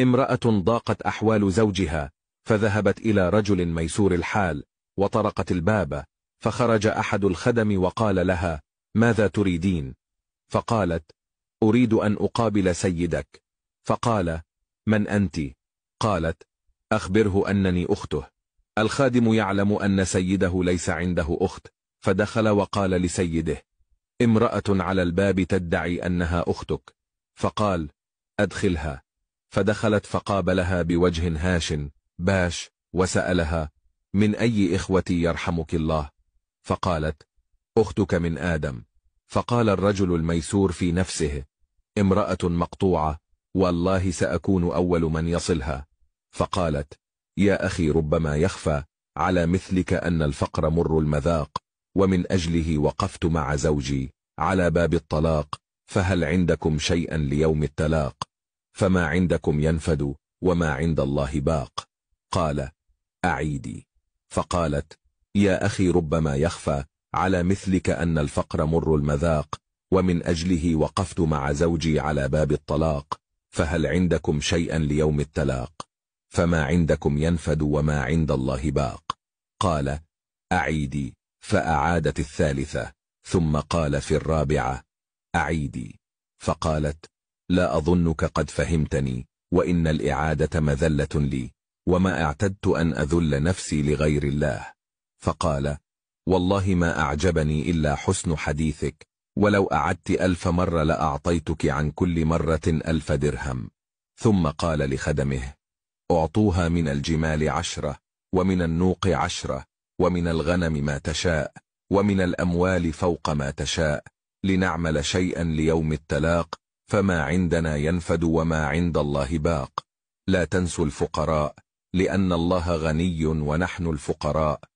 امرأة ضاقت أحوال زوجها فذهبت إلى رجل ميسور الحال وطرقت الباب فخرج أحد الخدم وقال لها ماذا تريدين؟ فقالت أريد أن أقابل سيدك فقال من أنت؟ قالت أخبره أنني أخته الخادم يعلم أن سيده ليس عنده أخت فدخل وقال لسيده امرأة على الباب تدعي أنها أختك فقال أدخلها فدخلت فقابلها بوجه هاش باش وسألها من أي إخوتي يرحمك الله فقالت أختك من آدم فقال الرجل الميسور في نفسه امرأة مقطوعة والله سأكون أول من يصلها فقالت يا أخي ربما يخفى على مثلك أن الفقر مر المذاق ومن أجله وقفت مع زوجي على باب الطلاق فهل عندكم شيئا ليوم التلاق فما عندكم ينفد وما عند الله باق قال أعيدي فقالت يا أخي ربما يخفى على مثلك أن الفقر مر المذاق ومن أجله وقفت مع زوجي على باب الطلاق فهل عندكم شيئا ليوم التلاق فما عندكم ينفد وما عند الله باق قال أعيدي فأعادت الثالثة ثم قال في الرابعة أعيدي فقالت لا أظنك قد فهمتني وإن الإعادة مذلة لي وما اعتدت أن أذل نفسي لغير الله فقال والله ما أعجبني إلا حسن حديثك ولو أعدت ألف مرة لأعطيتك عن كل مرة ألف درهم ثم قال لخدمه أعطوها من الجمال عشرة ومن النوق عشرة ومن الغنم ما تشاء ومن الأموال فوق ما تشاء لنعمل شيئا ليوم التلاق فما عندنا ينفد وما عند الله باق لا تنسوا الفقراء لأن الله غني ونحن الفقراء